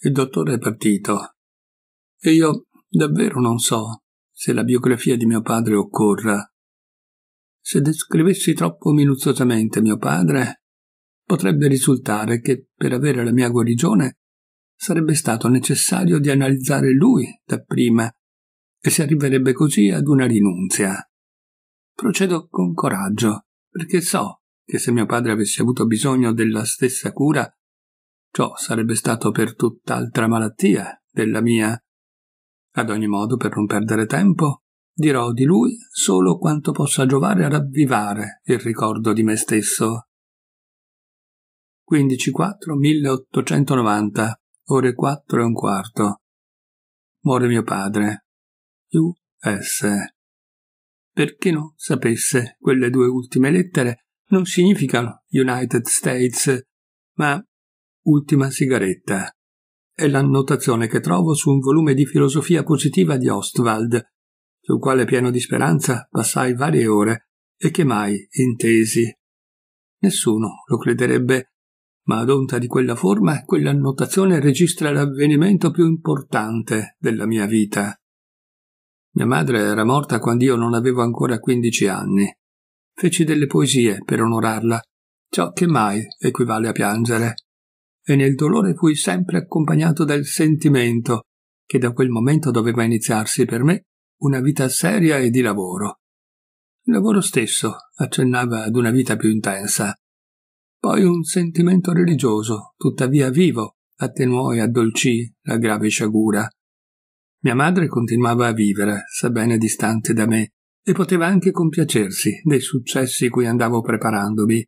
Il dottore è partito. E io davvero non so se la biografia di mio padre occorra. Se descrivessi troppo minuziosamente mio padre, potrebbe risultare che per avere la mia guarigione sarebbe stato necessario di analizzare lui dapprima e si arriverebbe così ad una rinunzia. Procedo con coraggio, perché so che se mio padre avesse avuto bisogno della stessa cura Ciò sarebbe stato per tutt'altra malattia della mia. Ad ogni modo, per non perdere tempo, dirò di lui solo quanto possa giovare a ravvivare il ricordo di me stesso. 15.4.1890, ore 4 e un quarto. Muore mio padre. U.S. Per chi non sapesse, quelle due ultime lettere non significano United States, ma Ultima sigaretta. È l'annotazione che trovo su un volume di filosofia positiva di Ostwald, sul quale pieno di speranza passai varie ore e che mai intesi. Nessuno lo crederebbe, ma ad onta di quella forma quell'annotazione registra l'avvenimento più importante della mia vita. Mia madre era morta quando io non avevo ancora quindici anni. Feci delle poesie per onorarla, ciò che mai equivale a piangere e nel dolore fui sempre accompagnato dal sentimento che da quel momento doveva iniziarsi per me una vita seria e di lavoro. Il lavoro stesso accennava ad una vita più intensa. Poi un sentimento religioso, tuttavia vivo, attenuò e addolcì la grave sciagura. Mia madre continuava a vivere, sebbene distante da me, e poteva anche compiacersi dei successi cui andavo preparandomi.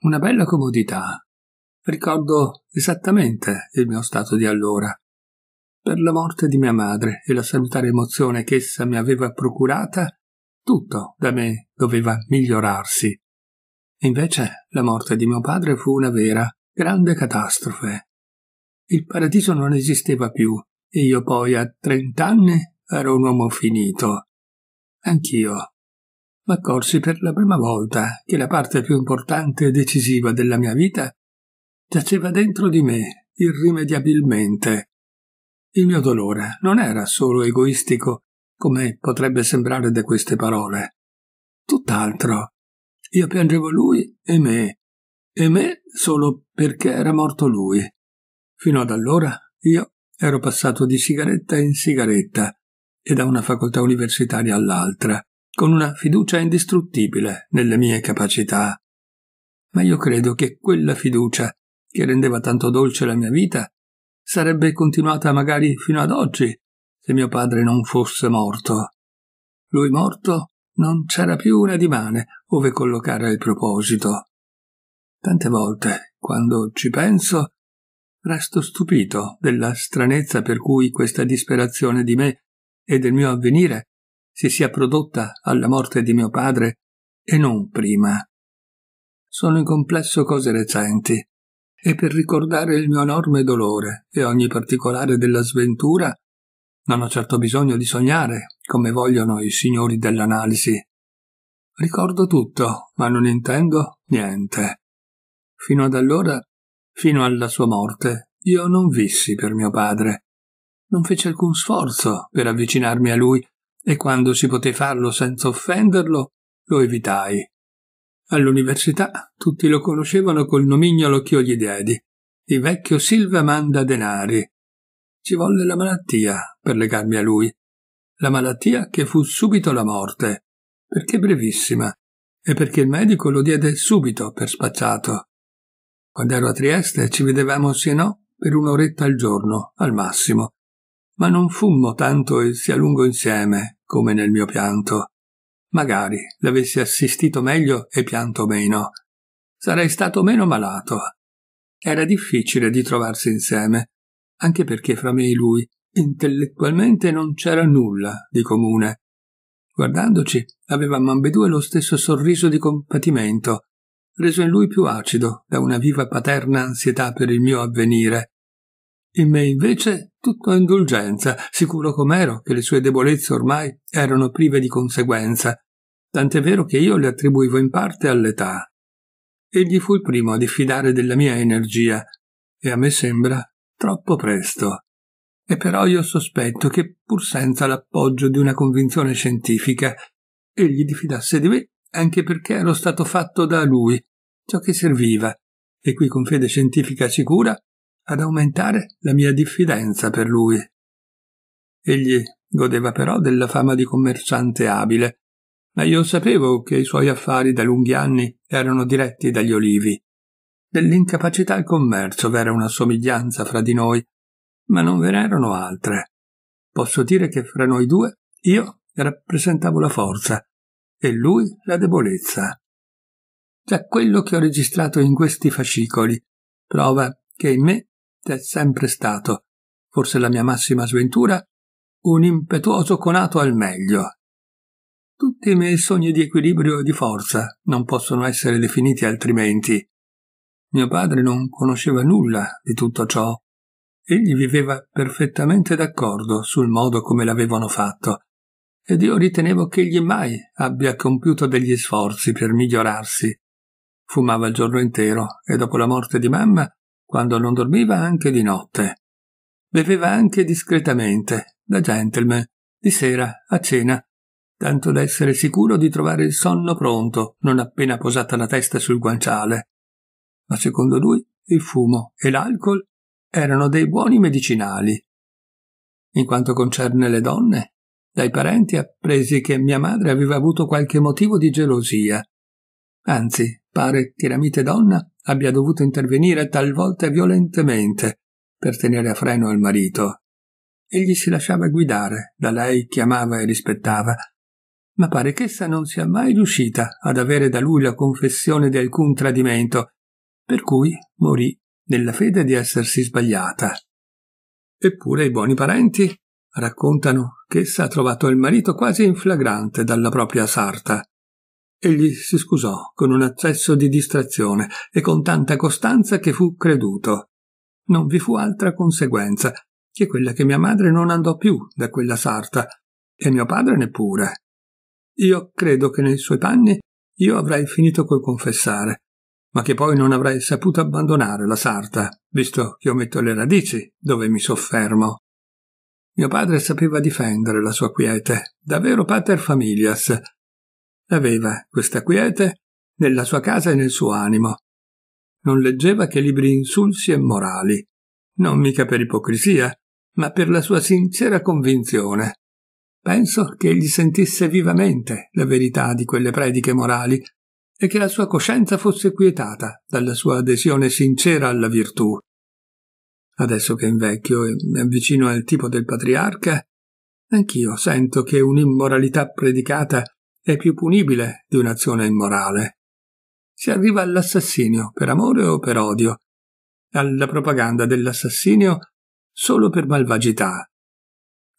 Una bella comodità, Ricordo esattamente il mio stato di allora. Per la morte di mia madre e la salutare emozione che essa mi aveva procurata, tutto da me doveva migliorarsi. Invece la morte di mio padre fu una vera, grande catastrofe. Il paradiso non esisteva più e io poi a trent'anni ero un uomo finito. Anch'io. M'accorsi per la prima volta che la parte più importante e decisiva della mia vita Giaceva dentro di me, irrimediabilmente. Il mio dolore non era solo egoistico, come potrebbe sembrare da queste parole. Tutt'altro. Io piangevo lui e me, e me solo perché era morto lui. Fino ad allora io ero passato di sigaretta in sigaretta e da una facoltà universitaria all'altra, con una fiducia indistruttibile nelle mie capacità. Ma io credo che quella fiducia che rendeva tanto dolce la mia vita, sarebbe continuata magari fino ad oggi, se mio padre non fosse morto. Lui morto non c'era più una dimane ove collocare il proposito. Tante volte, quando ci penso, resto stupito della stranezza per cui questa disperazione di me e del mio avvenire si sia prodotta alla morte di mio padre e non prima. Sono in complesso cose recenti, e per ricordare il mio enorme dolore e ogni particolare della sventura, non ho certo bisogno di sognare, come vogliono i signori dell'analisi. Ricordo tutto, ma non intendo niente. Fino ad allora, fino alla sua morte, io non vissi per mio padre. Non feci alcun sforzo per avvicinarmi a lui, e quando si poté farlo senza offenderlo, lo evitai. All'università tutti lo conoscevano col nomignolo che io gli diedi, il vecchio Silva Manda Denari. Ci volle la malattia per legarmi a lui, la malattia che fu subito la morte, perché brevissima, e perché il medico lo diede subito per spacciato. Quando ero a Trieste ci vedevamo sì e no per un'oretta al giorno, al massimo, ma non fummo tanto e sia lungo insieme come nel mio pianto. Magari l'avessi assistito meglio e pianto meno. Sarei stato meno malato. Era difficile di trovarsi insieme, anche perché fra me e lui intellettualmente non c'era nulla di comune. Guardandoci, avevamo ambedue lo stesso sorriso di compatimento, reso in lui più acido da una viva paterna ansietà per il mio avvenire, in me invece tutto indulgenza, sicuro com'ero che le sue debolezze ormai erano prive di conseguenza, tant'è vero che io le attribuivo in parte all'età. Egli fu il primo a diffidare della mia energia, e a me sembra troppo presto. E però io sospetto che, pur senza l'appoggio di una convinzione scientifica, egli diffidasse di me anche perché ero stato fatto da lui ciò che serviva, e qui con fede scientifica sicura ad aumentare la mia diffidenza per lui. Egli godeva però della fama di commerciante abile, ma io sapevo che i suoi affari da lunghi anni erano diretti dagli olivi. Dell'incapacità al commercio v'era una somiglianza fra di noi, ma non ve n'erano altre. Posso dire che fra noi due io rappresentavo la forza e lui la debolezza. Già quello che ho registrato in questi fascicoli prova che in me è sempre stato, forse la mia massima sventura, un impetuoso conato al meglio. Tutti i miei sogni di equilibrio e di forza non possono essere definiti altrimenti. Mio padre non conosceva nulla di tutto ciò. Egli viveva perfettamente d'accordo sul modo come l'avevano fatto, ed io ritenevo che egli mai abbia compiuto degli sforzi per migliorarsi. Fumava il giorno intero e dopo la morte di mamma quando non dormiva anche di notte. Beveva anche discretamente, da gentleman, di sera, a cena, tanto da essere sicuro di trovare il sonno pronto non appena posata la testa sul guanciale. Ma secondo lui il fumo e l'alcol erano dei buoni medicinali. In quanto concerne le donne, dai parenti appresi che mia madre aveva avuto qualche motivo di gelosia. Anzi, Pare Tiramite Donna abbia dovuto intervenire talvolta violentemente per tenere a freno il marito. Egli si lasciava guidare da lei che amava e rispettava, ma pare ch'essa non sia mai riuscita ad avere da lui la confessione di alcun tradimento, per cui morì nella fede di essersi sbagliata. Eppure i buoni parenti raccontano che essa ha trovato il marito quasi in flagrante dalla propria sarta. Egli si scusò con un accesso di distrazione e con tanta costanza che fu creduto. Non vi fu altra conseguenza che quella che mia madre non andò più da quella sarta e mio padre neppure. Io credo che nei suoi panni io avrei finito col confessare, ma che poi non avrei saputo abbandonare la sarta, visto che io metto le radici dove mi soffermo. Mio padre sapeva difendere la sua quiete, davvero pater familias, Aveva questa quiete nella sua casa e nel suo animo. Non leggeva che libri insulsi e morali, non mica per ipocrisia, ma per la sua sincera convinzione. Penso che egli sentisse vivamente la verità di quelle prediche morali e che la sua coscienza fosse quietata dalla sua adesione sincera alla virtù. Adesso che invecchio e mi avvicino al tipo del patriarca, anch'io sento che un'immoralità predicata è più punibile di un'azione immorale. Si arriva all'assassinio per amore o per odio, alla propaganda dell'assassinio solo per malvagità.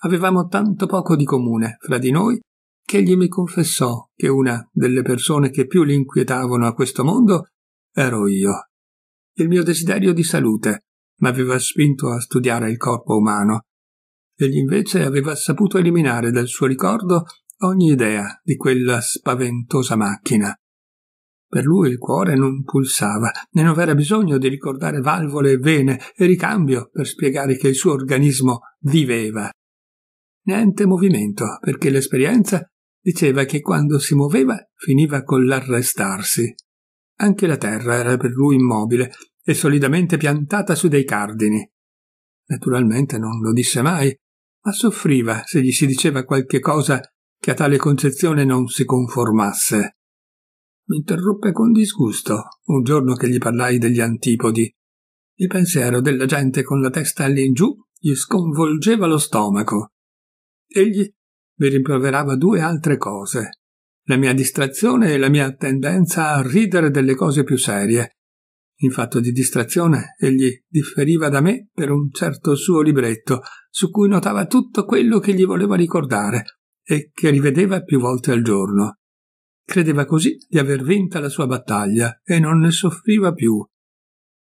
Avevamo tanto poco di comune fra di noi che egli mi confessò che una delle persone che più l'inquietavano a questo mondo ero io. Il mio desiderio di salute m'aveva spinto a studiare il corpo umano. Egli invece aveva saputo eliminare dal suo ricordo ogni idea di quella spaventosa macchina. Per lui il cuore non pulsava, né non era bisogno di ricordare valvole e vene e ricambio per spiegare che il suo organismo viveva. Niente movimento, perché l'esperienza diceva che quando si muoveva finiva con l'arrestarsi. Anche la terra era per lui immobile e solidamente piantata su dei cardini. Naturalmente non lo disse mai, ma soffriva se gli si diceva qualche cosa che a tale concezione non si conformasse. Mi interruppe con disgusto un giorno che gli parlai degli antipodi. Il pensiero della gente con la testa all'ingiù gli sconvolgeva lo stomaco. Egli mi rimproverava due altre cose. La mia distrazione e la mia tendenza a ridere delle cose più serie. In fatto di distrazione, egli differiva da me per un certo suo libretto, su cui notava tutto quello che gli voleva ricordare, e che rivedeva più volte al giorno. Credeva così di aver vinta la sua battaglia e non ne soffriva più.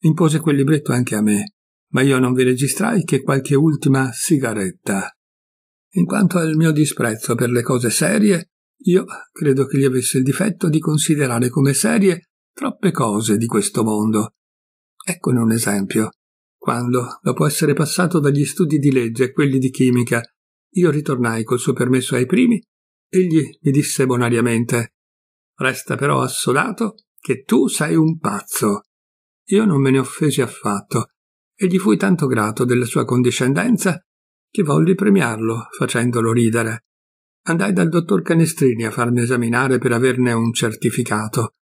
Impose quel libretto anche a me, ma io non vi registrai che qualche ultima sigaretta. In quanto al mio disprezzo per le cose serie, io credo che gli avesse il difetto di considerare come serie troppe cose di questo mondo. Eccone un esempio. Quando, dopo essere passato dagli studi di legge a quelli di chimica io ritornai col suo permesso ai primi. Egli mi disse bonariamente Resta però assolato che tu sei un pazzo. Io non me ne offesi affatto e gli fui tanto grato della sua condiscendenza che volli premiarlo facendolo ridere. Andai dal dottor Canestrini a farne esaminare per averne un certificato.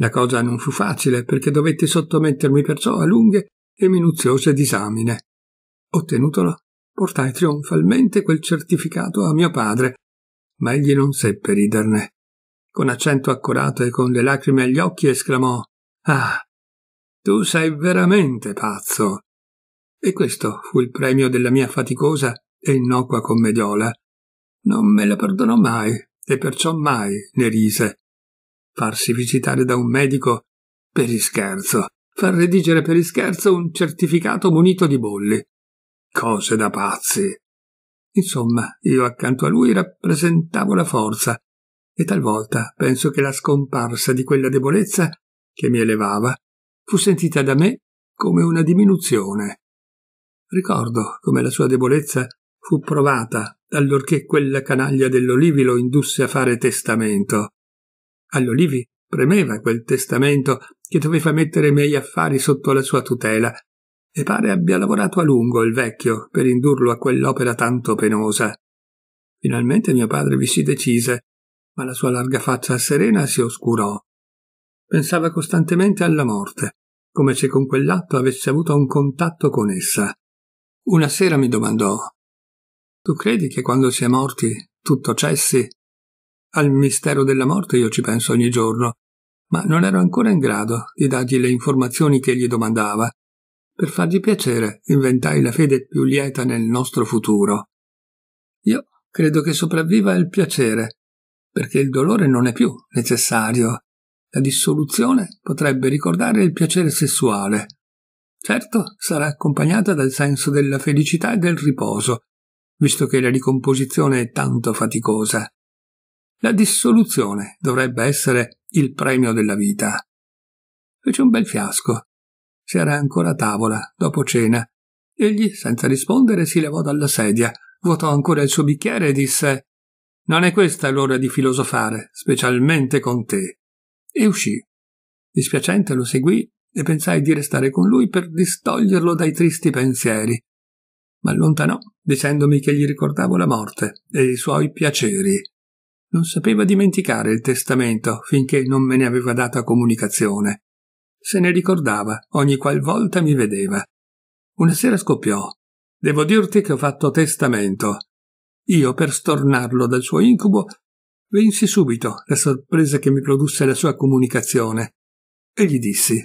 La cosa non fu facile perché dovetti sottomettermi perciò a lunghe e minuziose disamine. Ottenutolo, portai trionfalmente quel certificato a mio padre, ma egli non seppe riderne. Con accento accorato e con le lacrime agli occhi esclamò Ah, tu sei veramente pazzo. E questo fu il premio della mia faticosa e innocua commediola. Non me la perdonò mai e perciò mai ne rise. Farsi visitare da un medico per ischerzo, far redigere per ischerzo un certificato munito di bolli. Cose da pazzi. Insomma, io accanto a lui rappresentavo la forza, e talvolta penso che la scomparsa di quella debolezza che mi elevava fu sentita da me come una diminuzione. Ricordo come la sua debolezza fu provata allorché quella canaglia dell'Olivi lo indusse a fare testamento. All'Olivi premeva quel testamento che doveva mettere i miei affari sotto la sua tutela e pare abbia lavorato a lungo il vecchio per indurlo a quell'opera tanto penosa. Finalmente mio padre vi si decise, ma la sua larga faccia serena si oscurò. Pensava costantemente alla morte, come se con quell'atto avesse avuto un contatto con essa. Una sera mi domandò Tu credi che quando si è morti tutto cessi? Al mistero della morte io ci penso ogni giorno, ma non ero ancora in grado di dargli le informazioni che gli domandava. Per fargli piacere inventai la fede più lieta nel nostro futuro. Io credo che sopravviva il piacere, perché il dolore non è più necessario. La dissoluzione potrebbe ricordare il piacere sessuale. Certo, sarà accompagnata dal senso della felicità e del riposo, visto che la ricomposizione è tanto faticosa. La dissoluzione dovrebbe essere il premio della vita. Fece un bel fiasco c'era ancora tavola, dopo cena. Egli, senza rispondere, si levò dalla sedia, vuotò ancora il suo bicchiere e disse Non è questa l'ora di filosofare, specialmente con te. E uscì. Dispiacente lo seguì e pensai di restare con lui per distoglierlo dai tristi pensieri. Ma allontanò, dicendomi che gli ricordavo la morte e i suoi piaceri. Non sapeva dimenticare il testamento finché non me ne aveva data comunicazione. Se ne ricordava ogni qualvolta mi vedeva. Una sera scoppiò. Devo dirti che ho fatto testamento. Io, per stornarlo dal suo incubo, vinsi subito la sorpresa che mi produsse la sua comunicazione. E gli dissi: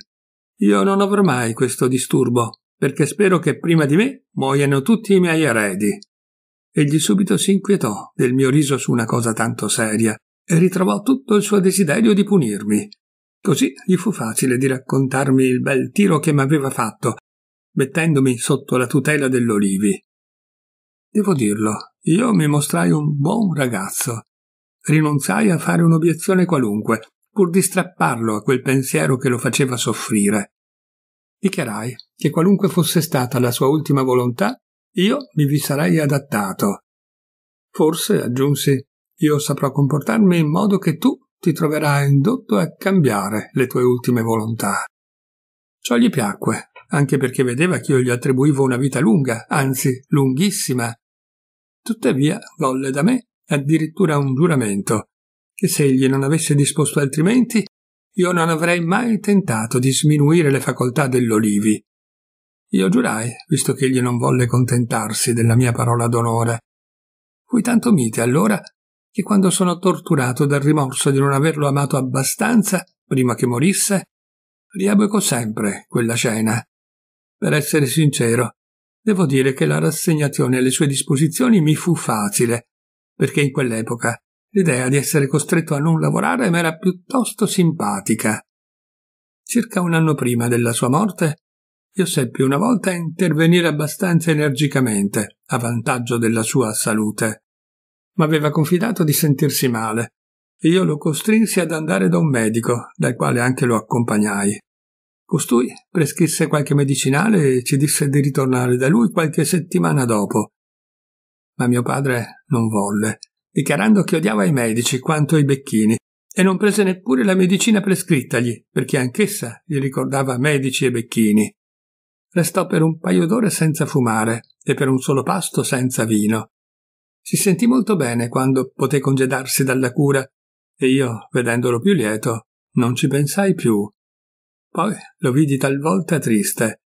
Io non avrò mai questo disturbo, perché spero che prima di me muoiano tutti i miei eredi. Egli subito si inquietò del mio riso su una cosa tanto seria e ritrovò tutto il suo desiderio di punirmi. Così gli fu facile di raccontarmi il bel tiro che m'aveva fatto, mettendomi sotto la tutela dell'Olivi. Devo dirlo, io mi mostrai un buon ragazzo. Rinunzai a fare un'obiezione qualunque, pur di strapparlo a quel pensiero che lo faceva soffrire. Dichiarai che qualunque fosse stata la sua ultima volontà, io mi vi sarei adattato. Forse, aggiunsi, io saprò comportarmi in modo che tu ti troverai indotto a cambiare le tue ultime volontà. Ciò gli piacque, anche perché vedeva che io gli attribuivo una vita lunga, anzi lunghissima. Tuttavia volle da me addirittura un giuramento, che se egli non avesse disposto altrimenti, io non avrei mai tentato di sminuire le facoltà dell'Olivi. Io giurai, visto che egli non volle contentarsi della mia parola d'onore. Fui tanto mite allora che quando sono torturato dal rimorso di non averlo amato abbastanza prima che morisse, riabeco sempre quella scena. Per essere sincero, devo dire che la rassegnazione alle sue disposizioni mi fu facile, perché in quell'epoca l'idea di essere costretto a non lavorare mi era piuttosto simpatica. Circa un anno prima della sua morte, io seppi una volta intervenire abbastanza energicamente a vantaggio della sua salute aveva confidato di sentirsi male e io lo costrinsi ad andare da un medico, dal quale anche lo accompagnai. Costui prescrisse qualche medicinale e ci disse di ritornare da lui qualche settimana dopo. Ma mio padre non volle, dichiarando che odiava i medici quanto i becchini, e non prese neppure la medicina prescrittagli, perché anch'essa gli ricordava medici e becchini. Restò per un paio d'ore senza fumare e per un solo pasto senza vino. Si sentì molto bene quando poté congedarsi dalla cura e io, vedendolo più lieto, non ci pensai più. Poi lo vidi talvolta triste,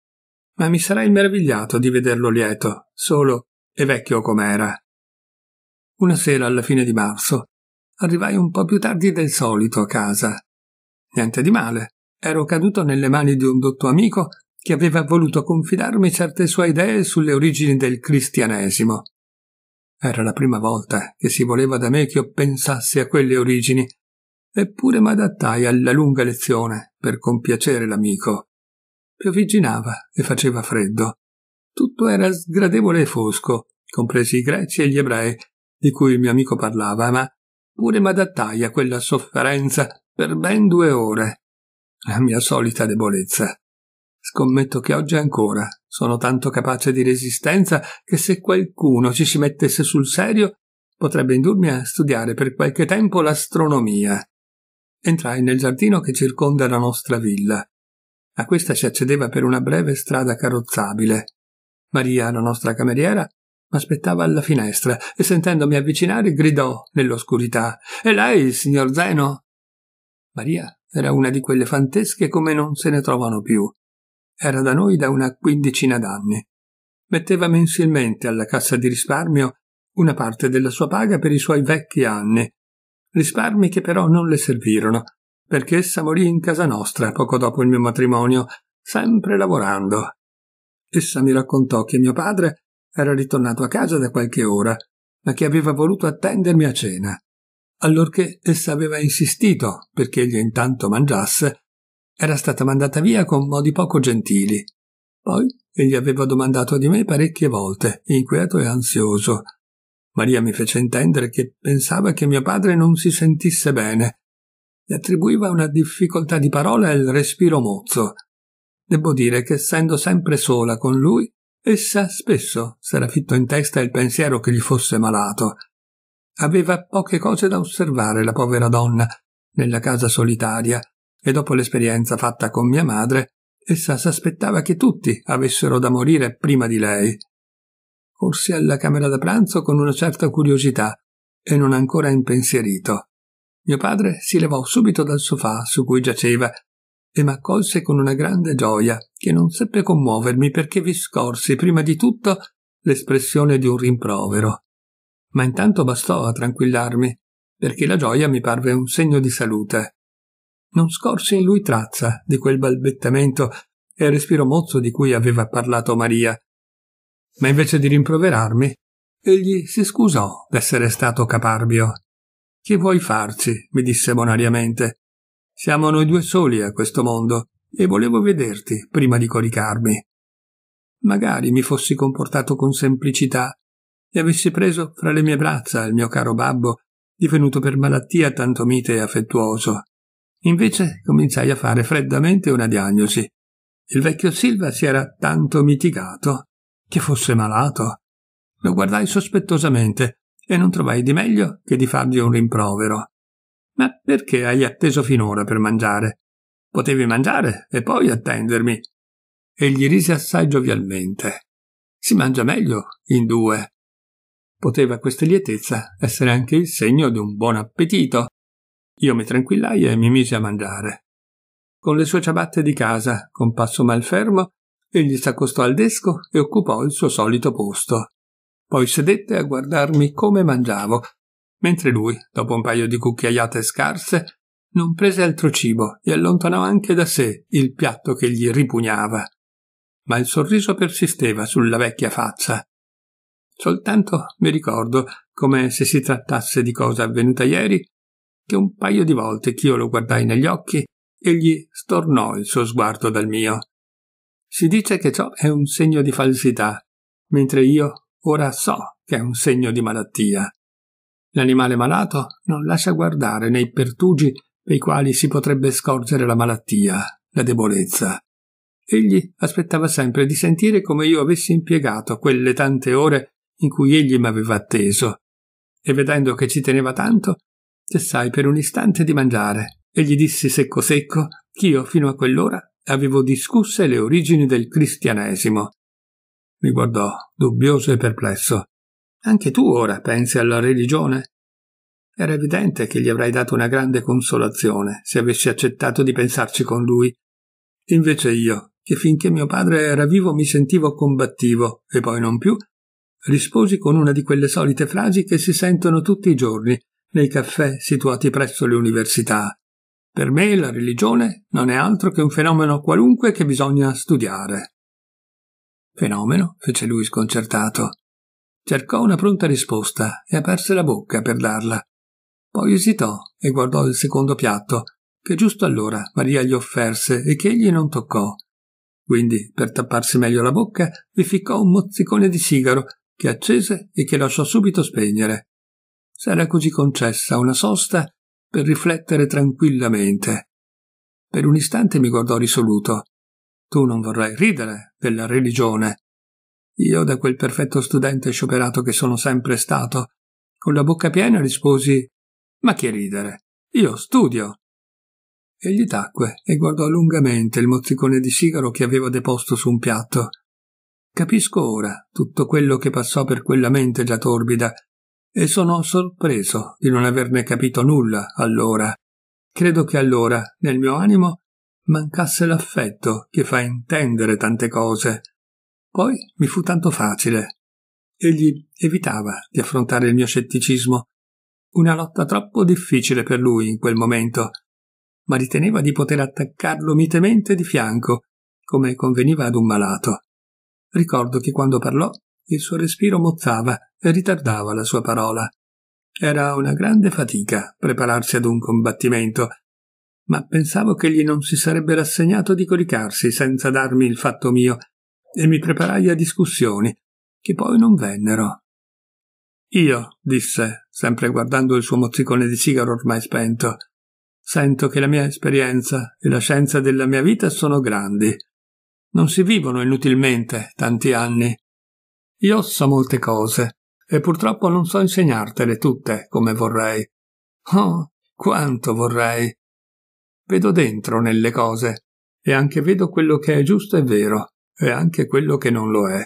ma mi sarei meravigliato di vederlo lieto, solo e vecchio com'era. Una sera alla fine di marzo arrivai un po' più tardi del solito a casa. Niente di male, ero caduto nelle mani di un dotto amico che aveva voluto confidarmi certe sue idee sulle origini del cristianesimo. Era la prima volta che si voleva da me che io pensassi a quelle origini, eppure m'adattai alla lunga lezione per compiacere l'amico. Piovigginava e faceva freddo. Tutto era sgradevole e fosco, compresi i greci e gli ebrei, di cui il mio amico parlava, ma pure m'adattai a quella sofferenza per ben due ore. La mia solita debolezza. Scommetto che oggi ancora sono tanto capace di resistenza che se qualcuno ci si mettesse sul serio potrebbe indurmi a studiare per qualche tempo l'astronomia. Entrai nel giardino che circonda la nostra villa. A questa si accedeva per una breve strada carrozzabile. Maria, la nostra cameriera, m'aspettava alla finestra e sentendomi avvicinare gridò nell'oscurità E lei, signor Zeno? Maria era una di quelle fantesche come non se ne trovano più. Era da noi da una quindicina d'anni. Metteva mensilmente alla cassa di risparmio una parte della sua paga per i suoi vecchi anni, risparmi che però non le servirono, perché essa morì in casa nostra poco dopo il mio matrimonio, sempre lavorando. Essa mi raccontò che mio padre era ritornato a casa da qualche ora, ma che aveva voluto attendermi a cena. Allorché essa aveva insistito perché egli intanto mangiasse era stata mandata via con modi poco gentili. Poi egli aveva domandato di me parecchie volte, inquieto e ansioso. Maria mi fece intendere che pensava che mio padre non si sentisse bene. Gli attribuiva una difficoltà di parola e il respiro mozzo. Devo dire che essendo sempre sola con lui, essa spesso s'era fitto in testa il pensiero che gli fosse malato. Aveva poche cose da osservare la povera donna nella casa solitaria e dopo l'esperienza fatta con mia madre, essa s'aspettava che tutti avessero da morire prima di lei. Corsi alla camera da pranzo con una certa curiosità e non ancora impensierito. Mio padre si levò subito dal sofà su cui giaceva e m'accolse con una grande gioia che non seppe commuovermi perché vi scorsi prima di tutto l'espressione di un rimprovero. Ma intanto bastò a tranquillarmi, perché la gioia mi parve un segno di salute. Non scorse in lui traccia di quel balbettamento e respiro mozzo di cui aveva parlato Maria. Ma invece di rimproverarmi, egli si scusò d'essere stato caparbio. Che vuoi farci? mi disse bonariamente. Siamo noi due soli a questo mondo e volevo vederti prima di coricarmi. Magari mi fossi comportato con semplicità e avessi preso fra le mie braccia il mio caro babbo, divenuto per malattia tanto mite e affettuoso. Invece cominciai a fare freddamente una diagnosi. Il vecchio Silva si era tanto mitigato che fosse malato. Lo guardai sospettosamente e non trovai di meglio che di fargli un rimprovero. Ma perché hai atteso finora per mangiare? Potevi mangiare e poi attendermi. Egli rise assai giovialmente. Si mangia meglio in due. Poteva questa lietezza essere anche il segno di un buon appetito, io mi tranquillai e mi misi a mangiare. Con le sue ciabatte di casa, con passo malfermo, egli s'accostò al desco e occupò il suo solito posto. Poi sedette a guardarmi come mangiavo, mentre lui, dopo un paio di cucchiaiate scarse, non prese altro cibo e allontanò anche da sé il piatto che gli ripugnava. Ma il sorriso persisteva sulla vecchia faccia. Soltanto mi ricordo, come se si trattasse di cosa avvenuta ieri, che un paio di volte ch'io lo guardai negli occhi egli stornò il suo sguardo dal mio. Si dice che ciò è un segno di falsità, mentre io ora so che è un segno di malattia. L'animale malato non lascia guardare nei pertugi per i quali si potrebbe scorgere la malattia, la debolezza. Egli aspettava sempre di sentire come io avessi impiegato quelle tante ore in cui egli mi aveva atteso, e vedendo che ci teneva tanto, cessai per un istante di mangiare e gli dissi secco secco che io fino a quell'ora avevo discusse le origini del cristianesimo. Mi guardò, dubbioso e perplesso. Anche tu ora pensi alla religione? Era evidente che gli avrei dato una grande consolazione se avessi accettato di pensarci con lui. Invece io, che finché mio padre era vivo mi sentivo combattivo e poi non più, risposi con una di quelle solite frasi che si sentono tutti i giorni nei caffè situati presso le università. Per me la religione non è altro che un fenomeno qualunque che bisogna studiare. Fenomeno? fece lui sconcertato. Cercò una pronta risposta e aperse la bocca per darla. Poi esitò e guardò il secondo piatto, che giusto allora Maria gli offerse e che egli non toccò. Quindi, per tapparsi meglio la bocca, vi ficcò un mozzicone di sigaro che accese e che lasciò subito spegnere s'era così concessa una sosta per riflettere tranquillamente. Per un istante mi guardò risoluto. Tu non vorrai ridere della religione. Io, da quel perfetto studente scioperato che sono sempre stato, con la bocca piena risposi Ma che ridere? Io studio. Egli tacque e guardò lungamente il mozzicone di sigaro che aveva deposto su un piatto. Capisco ora tutto quello che passò per quella mente già torbida e sono sorpreso di non averne capito nulla allora. Credo che allora, nel mio animo, mancasse l'affetto che fa intendere tante cose. Poi mi fu tanto facile. Egli evitava di affrontare il mio scetticismo. Una lotta troppo difficile per lui in quel momento, ma riteneva di poter attaccarlo mitemente di fianco, come conveniva ad un malato. Ricordo che quando parlò il suo respiro mozzava e ritardava la sua parola. Era una grande fatica prepararsi ad un combattimento, ma pensavo che egli non si sarebbe rassegnato di coricarsi senza darmi il fatto mio e mi preparai a discussioni, che poi non vennero. Io, disse, sempre guardando il suo mozzicone di sigaro ormai spento, sento che la mia esperienza e la scienza della mia vita sono grandi. Non si vivono inutilmente tanti anni. Io so molte cose, e purtroppo non so insegnartele tutte come vorrei. Oh, quanto vorrei! Vedo dentro nelle cose, e anche vedo quello che è giusto e vero, e anche quello che non lo è.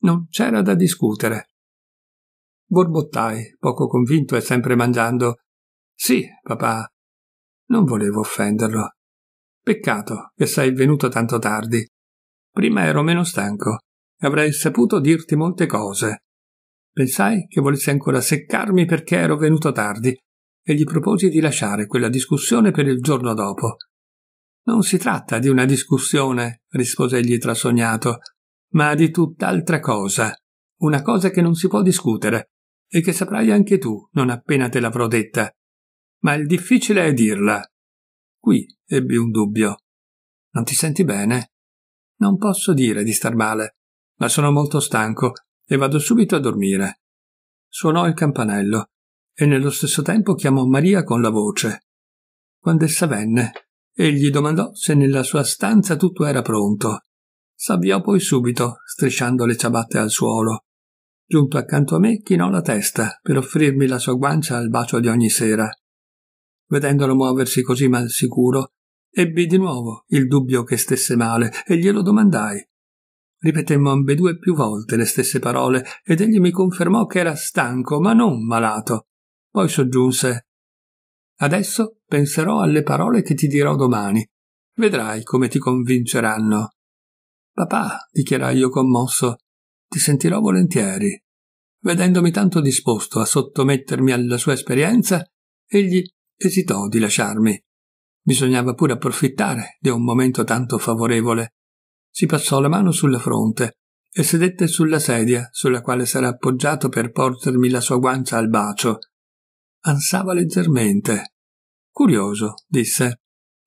Non c'era da discutere. Borbottai, poco convinto e sempre mangiando. Sì, papà. Non volevo offenderlo. Peccato che sei venuto tanto tardi. Prima ero meno stanco avrei saputo dirti molte cose. Pensai che volesse ancora seccarmi perché ero venuto tardi e gli proposi di lasciare quella discussione per il giorno dopo. Non si tratta di una discussione, rispose egli trasognato, ma di tutt'altra cosa, una cosa che non si può discutere e che saprai anche tu non appena te l'avrò detta. Ma il difficile è dirla. Qui ebbi un dubbio. Non ti senti bene? Non posso dire di star male, ma sono molto stanco e vado subito a dormire. Suonò il campanello e nello stesso tempo chiamò Maria con la voce. Quando essa venne, egli domandò se nella sua stanza tutto era pronto. S'avviò poi subito, strisciando le ciabatte al suolo. Giunto accanto a me, chinò la testa per offrirmi la sua guancia al bacio di ogni sera. Vedendolo muoversi così mal sicuro, ebbi di nuovo il dubbio che stesse male e glielo domandai. Ripetemmo ambedue più volte le stesse parole ed egli mi confermò che era stanco ma non malato. Poi soggiunse Adesso penserò alle parole che ti dirò domani. Vedrai come ti convinceranno. Papà, dichiarai io commosso, ti sentirò volentieri. Vedendomi tanto disposto a sottomettermi alla sua esperienza, egli esitò di lasciarmi. Bisognava pure approfittare di un momento tanto favorevole si passò la mano sulla fronte e sedette sulla sedia sulla quale s'era appoggiato per porgermi la sua guancia al bacio. Ansava leggermente. Curioso, disse.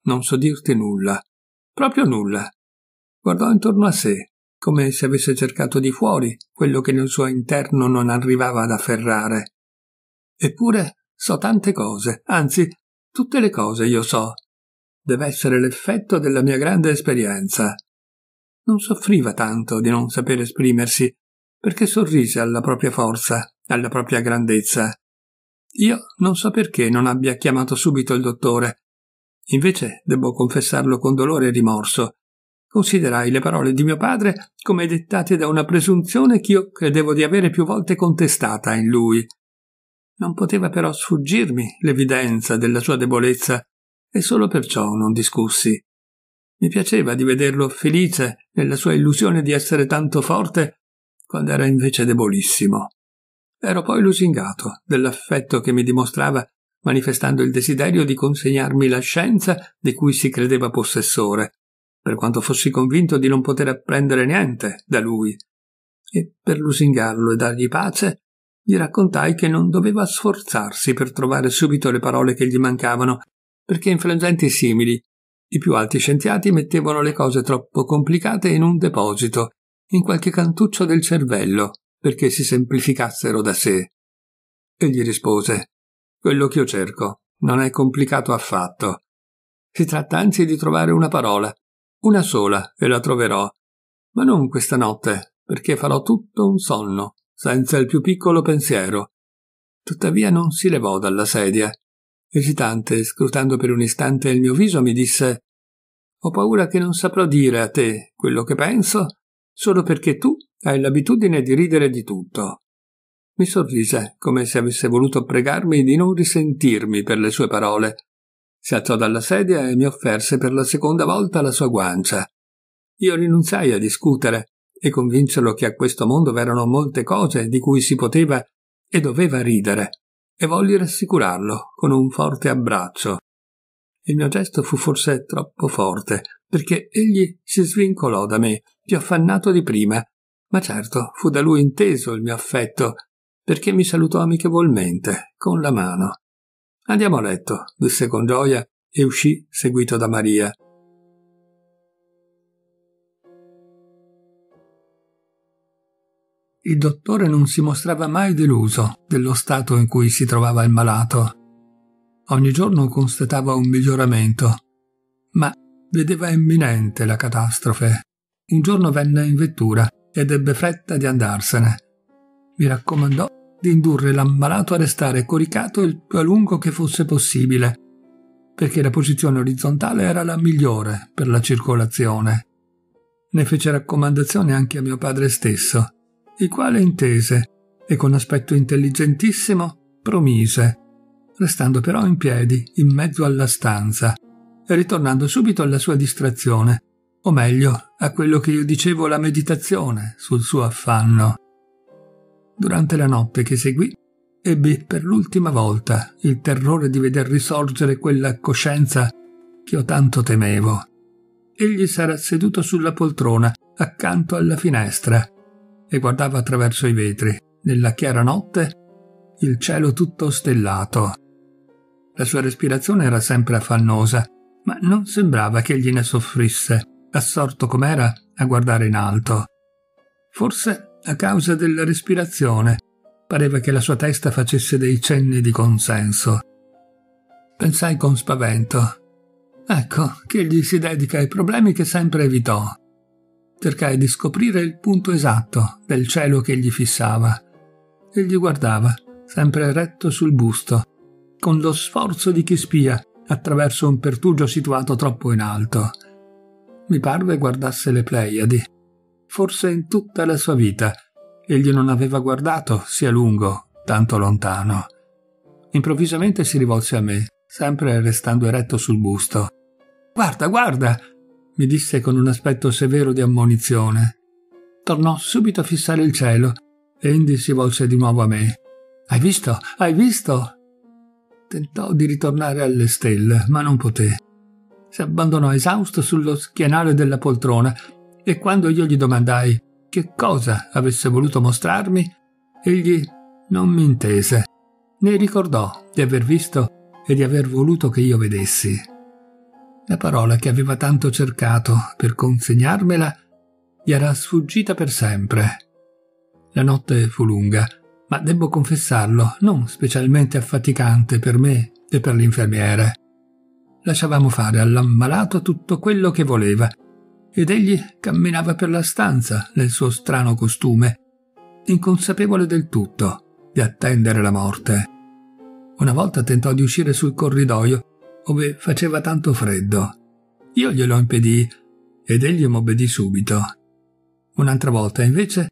Non so dirti nulla. Proprio nulla. Guardò intorno a sé, come se avesse cercato di fuori quello che nel suo interno non arrivava ad afferrare. Eppure so tante cose, anzi, tutte le cose io so. Deve essere l'effetto della mia grande esperienza non soffriva tanto di non sapere esprimersi, perché sorrise alla propria forza, alla propria grandezza. Io non so perché non abbia chiamato subito il dottore. Invece, debbo confessarlo con dolore e rimorso, considerai le parole di mio padre come dettate da una presunzione che io credevo di avere più volte contestata in lui. Non poteva però sfuggirmi l'evidenza della sua debolezza e solo perciò non discussi. Mi piaceva di vederlo felice nella sua illusione di essere tanto forte quando era invece debolissimo. Ero poi lusingato dell'affetto che mi dimostrava manifestando il desiderio di consegnarmi la scienza di cui si credeva possessore, per quanto fossi convinto di non poter apprendere niente da lui. E per lusingarlo e dargli pace, gli raccontai che non doveva sforzarsi per trovare subito le parole che gli mancavano, perché in frangenti simili i più alti scienziati mettevano le cose troppo complicate in un deposito, in qualche cantuccio del cervello, perché si semplificassero da sé. Egli rispose Quello che io cerco non è complicato affatto. Si tratta anzi di trovare una parola, una sola, e la troverò, ma non questa notte, perché farò tutto un sonno, senza il più piccolo pensiero. Tuttavia non si levò dalla sedia, Esitante, scrutando per un istante il mio viso, mi disse Ho paura che non saprò dire a te quello che penso, solo perché tu hai l'abitudine di ridere di tutto. Mi sorrise, come se avesse voluto pregarmi di non risentirmi per le sue parole. Si alzò dalla sedia e mi offerse per la seconda volta la sua guancia. Io rinunciai a discutere e convincerlo che a questo mondo v'erano molte cose di cui si poteva e doveva ridere e volli rassicurarlo con un forte abbraccio. Il mio gesto fu forse troppo forte, perché egli si svincolò da me, più affannato di prima, ma certo fu da lui inteso il mio affetto, perché mi salutò amichevolmente, con la mano. Andiamo a letto, disse con gioia e uscì seguito da Maria. Il dottore non si mostrava mai deluso dello stato in cui si trovava il malato. Ogni giorno constatava un miglioramento, ma vedeva imminente la catastrofe. Un giorno venne in vettura ed ebbe fretta di andarsene. Mi raccomandò di indurre l'ammalato a restare coricato il più a lungo che fosse possibile, perché la posizione orizzontale era la migliore per la circolazione. Ne fece raccomandazione anche a mio padre stesso, il quale intese e con aspetto intelligentissimo promise, restando però in piedi in mezzo alla stanza e ritornando subito alla sua distrazione, o meglio a quello che io dicevo la meditazione sul suo affanno. Durante la notte che seguì, ebbi per l'ultima volta il terrore di veder risorgere quella coscienza che io tanto temevo. Egli sarà seduto sulla poltrona accanto alla finestra e guardava attraverso i vetri, nella chiara notte, il cielo tutto stellato. La sua respirazione era sempre affannosa, ma non sembrava che egli ne soffrisse, assorto com'era a guardare in alto. Forse a causa della respirazione pareva che la sua testa facesse dei cenni di consenso. Pensai con spavento. Ecco che gli si dedica ai problemi che sempre evitò cercai di scoprire il punto esatto del cielo che gli fissava. Egli guardava, sempre retto sul busto, con lo sforzo di chi spia attraverso un pertugio situato troppo in alto. Mi parve guardasse le Pleiadi. Forse in tutta la sua vita egli non aveva guardato sia lungo, tanto lontano. Improvvisamente si rivolse a me, sempre restando eretto sul busto. Guarda, guarda, mi disse con un aspetto severo di ammonizione. Tornò subito a fissare il cielo e Indy si volse di nuovo a me. Hai visto? Hai visto? Tentò di ritornare alle stelle, ma non poté. Si abbandonò esausto sullo schienale della poltrona e quando io gli domandai che cosa avesse voluto mostrarmi, egli non mi intese, né ricordò di aver visto e di aver voluto che io vedessi. La parola che aveva tanto cercato per consegnarmela gli era sfuggita per sempre. La notte fu lunga, ma debbo confessarlo, non specialmente affaticante per me e per l'infermiere. Lasciavamo fare all'ammalato tutto quello che voleva, ed egli camminava per la stanza nel suo strano costume, inconsapevole del tutto di attendere la morte. Una volta tentò di uscire sul corridoio, ove faceva tanto freddo. Io glielo impedì ed egli m'obbedì subito. Un'altra volta, invece,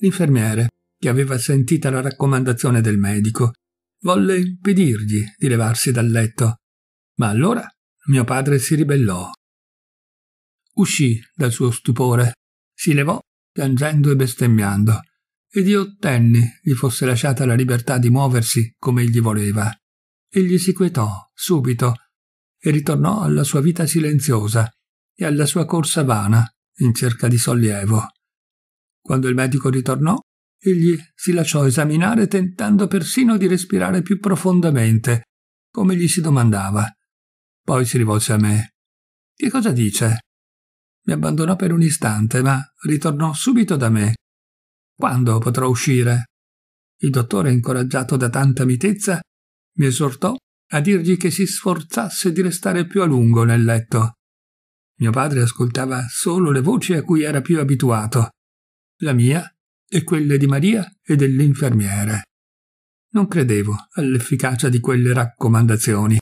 l'infermiere, che aveva sentita la raccomandazione del medico, volle impedirgli di levarsi dal letto, ma allora mio padre si ribellò. Uscì dal suo stupore, si levò piangendo e bestemmiando, ed io ottenni gli fosse lasciata la libertà di muoversi come egli voleva. Egli si quietò subito e ritornò alla sua vita silenziosa e alla sua corsa vana in cerca di sollievo. Quando il medico ritornò, egli si lasciò esaminare tentando persino di respirare più profondamente, come gli si domandava. Poi si rivolse a me. Che cosa dice? Mi abbandonò per un istante, ma ritornò subito da me. Quando potrò uscire? Il dottore, incoraggiato da tanta mitezza, mi esortò a dirgli che si sforzasse di restare più a lungo nel letto. Mio padre ascoltava solo le voci a cui era più abituato, la mia e quelle di Maria e dell'infermiere. Non credevo all'efficacia di quelle raccomandazioni,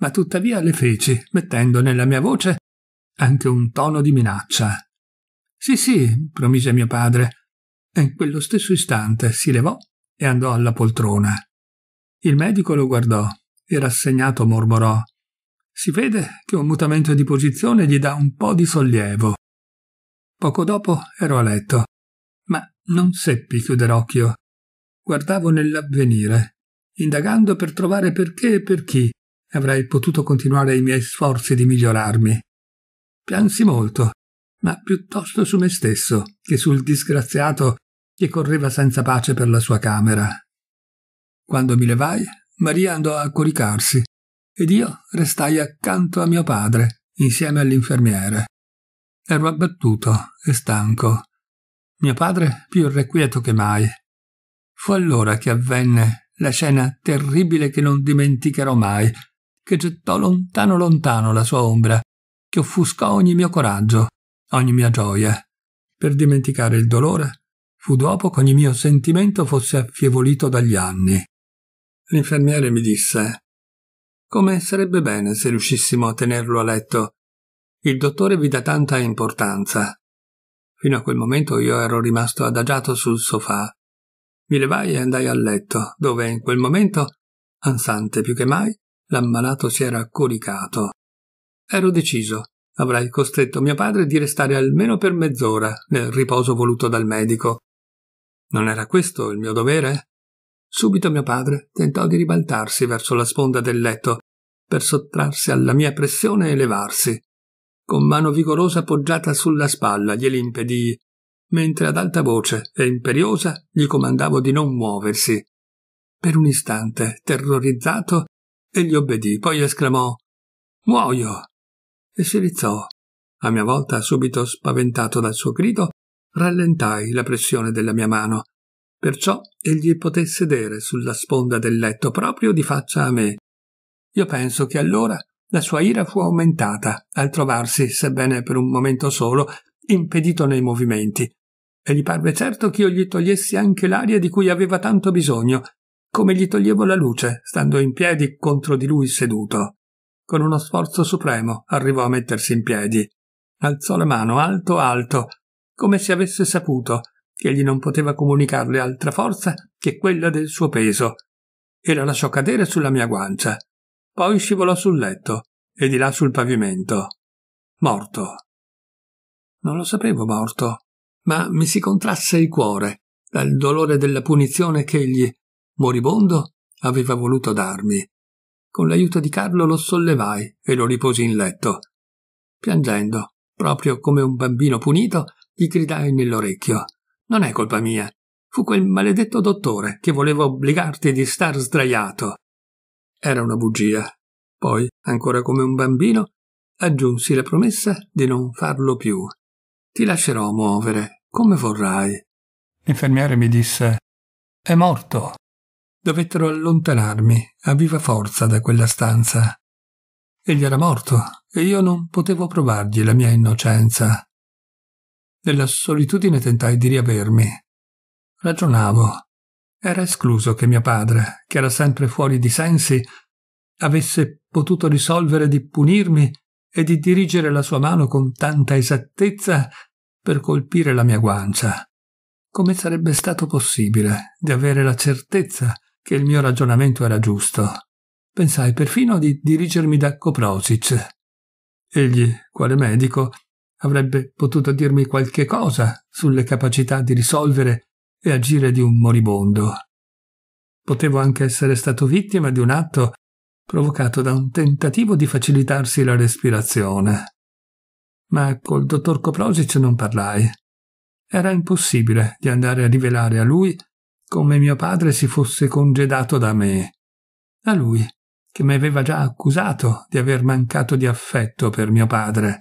ma tuttavia le feci, mettendo nella mia voce anche un tono di minaccia. Sì, sì, promise mio padre, e in quello stesso istante si levò e andò alla poltrona. Il medico lo guardò e rassegnato mormorò si vede che un mutamento di posizione gli dà un po' di sollievo. Poco dopo ero a letto, ma non seppi chiuder occhio. Guardavo nell'avvenire, indagando per trovare perché e per chi avrei potuto continuare i miei sforzi di migliorarmi. Piansi molto, ma piuttosto su me stesso che sul disgraziato che correva senza pace per la sua camera. Quando mi levai, Maria andò a coricarsi ed io restai accanto a mio padre, insieme all'infermiere. Ero abbattuto e stanco. Mio padre più irrequieto che mai. Fu allora che avvenne la scena terribile che non dimenticherò mai, che gettò lontano lontano la sua ombra, che offuscò ogni mio coraggio, ogni mia gioia. Per dimenticare il dolore, fu dopo che ogni mio sentimento fosse affievolito dagli anni. L'infermiere mi disse Come sarebbe bene se riuscissimo a tenerlo a letto. Il dottore vi dà tanta importanza. Fino a quel momento io ero rimasto adagiato sul sofà. Mi levai e andai a letto, dove in quel momento, ansante più che mai, l'ammalato si era coricato. Ero deciso. Avrei costretto mio padre di restare almeno per mezz'ora nel riposo voluto dal medico. Non era questo il mio dovere? Subito mio padre tentò di ribaltarsi verso la sponda del letto per sottrarsi alla mia pressione e levarsi. Con mano vigorosa poggiata sulla spalla glieli impedii, mentre ad alta voce e imperiosa gli comandavo di non muoversi. Per un istante, terrorizzato, egli obbedì, poi esclamò Muoio! e si rizzò. A mia volta, subito spaventato dal suo grido, rallentai la pressione della mia mano Perciò egli poté sedere sulla sponda del letto proprio di faccia a me. Io penso che allora la sua ira fu aumentata al trovarsi, sebbene per un momento solo, impedito nei movimenti, e gli parve certo che io gli togliessi anche l'aria di cui aveva tanto bisogno, come gli toglievo la luce, stando in piedi contro di lui seduto. Con uno sforzo supremo arrivò a mettersi in piedi. Alzò la mano alto alto, come se avesse saputo che gli non poteva comunicarle altra forza che quella del suo peso, e la lasciò cadere sulla mia guancia. Poi scivolò sul letto e di là sul pavimento. Morto. Non lo sapevo morto, ma mi si contrasse il cuore dal dolore della punizione che egli, moribondo, aveva voluto darmi. Con l'aiuto di Carlo lo sollevai e lo riposi in letto. Piangendo, proprio come un bambino punito, gli gridai nell'orecchio non è colpa mia. Fu quel maledetto dottore che voleva obbligarti di star sdraiato. Era una bugia. Poi, ancora come un bambino, aggiunsi la promessa di non farlo più. Ti lascerò muovere come vorrai. L'infermiere mi disse È morto. Dovettero allontanarmi a viva forza da quella stanza. Egli era morto e io non potevo provargli la mia innocenza. Nella solitudine tentai di riavermi. Ragionavo. Era escluso che mio padre, che era sempre fuori di sensi, avesse potuto risolvere di punirmi e di dirigere la sua mano con tanta esattezza per colpire la mia guancia. Come sarebbe stato possibile di avere la certezza che il mio ragionamento era giusto? Pensai perfino di dirigermi da Coprosic. Egli, quale medico, avrebbe potuto dirmi qualche cosa sulle capacità di risolvere e agire di un moribondo. Potevo anche essere stato vittima di un atto provocato da un tentativo di facilitarsi la respirazione. Ma col dottor Coprosic non parlai. Era impossibile di andare a rivelare a lui come mio padre si fosse congedato da me. A lui, che mi aveva già accusato di aver mancato di affetto per mio padre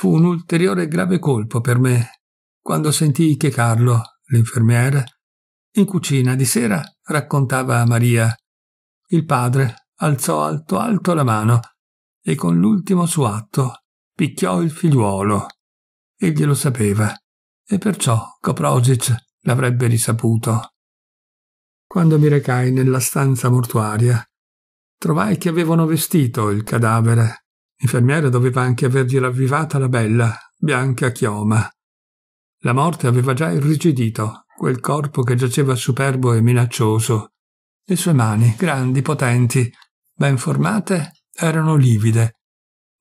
Fu un ulteriore grave colpo per me quando sentii che Carlo, l'infermiere, in cucina di sera raccontava a Maria. Il padre alzò alto alto la mano e con l'ultimo suo atto picchiò il figliuolo. Egli lo sapeva e perciò Koprosic l'avrebbe risaputo. Quando mi recai nella stanza mortuaria, trovai che avevano vestito il cadavere L'infermiera doveva anche avergli ravvivata la bella, bianca chioma. La morte aveva già irrigidito quel corpo che giaceva superbo e minaccioso. Le sue mani, grandi, potenti, ben formate, erano livide,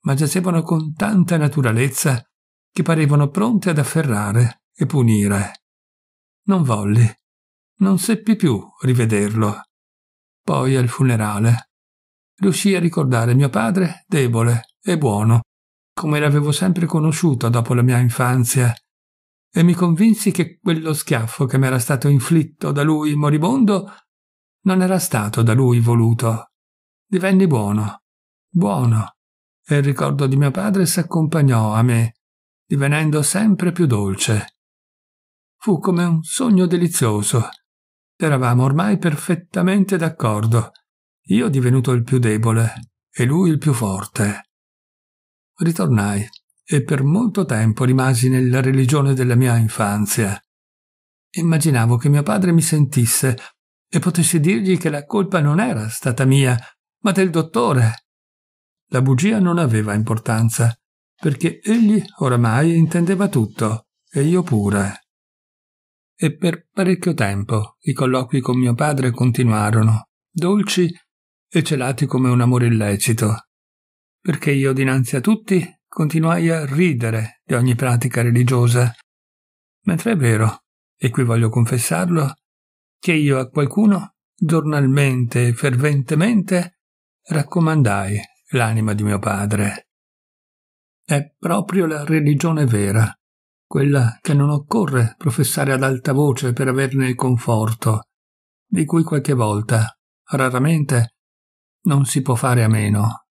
ma giacevano con tanta naturalezza che parevano pronte ad afferrare e punire. Non volli, non seppi più rivederlo. Poi al funerale riuscii a ricordare mio padre debole, e buono, come l'avevo sempre conosciuto dopo la mia infanzia, e mi convinsi che quello schiaffo che m'era stato inflitto da lui moribondo non era stato da lui voluto. Divenni buono, buono, e il ricordo di mio padre s'accompagnò a me, divenendo sempre più dolce. Fu come un sogno delizioso. Eravamo ormai perfettamente d'accordo, io divenuto il più debole e lui il più forte ritornai e per molto tempo rimasi nella religione della mia infanzia. Immaginavo che mio padre mi sentisse e potessi dirgli che la colpa non era stata mia, ma del dottore. La bugia non aveva importanza, perché egli oramai intendeva tutto, e io pure. E per parecchio tempo i colloqui con mio padre continuarono, dolci e celati come un amore illecito perché io dinanzi a tutti continuai a ridere di ogni pratica religiosa, mentre è vero, e qui voglio confessarlo, che io a qualcuno giornalmente e ferventemente raccomandai l'anima di mio padre. È proprio la religione vera, quella che non occorre professare ad alta voce per averne il conforto, di cui qualche volta, raramente, non si può fare a meno.